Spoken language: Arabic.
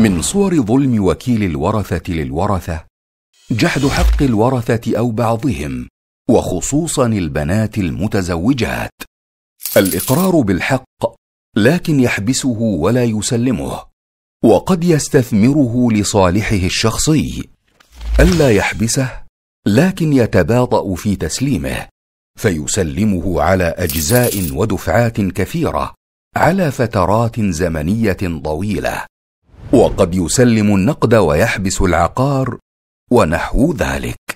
من صور ظلم وكيل الورثه للورثه جحد حق الورثه او بعضهم وخصوصا البنات المتزوجات الاقرار بالحق لكن يحبسه ولا يسلمه وقد يستثمره لصالحه الشخصي الا يحبسه لكن يتباطا في تسليمه فيسلمه على اجزاء ودفعات كثيره على فترات زمنيه طويله وقد يسلم النقد ويحبس العقار ونحو ذلك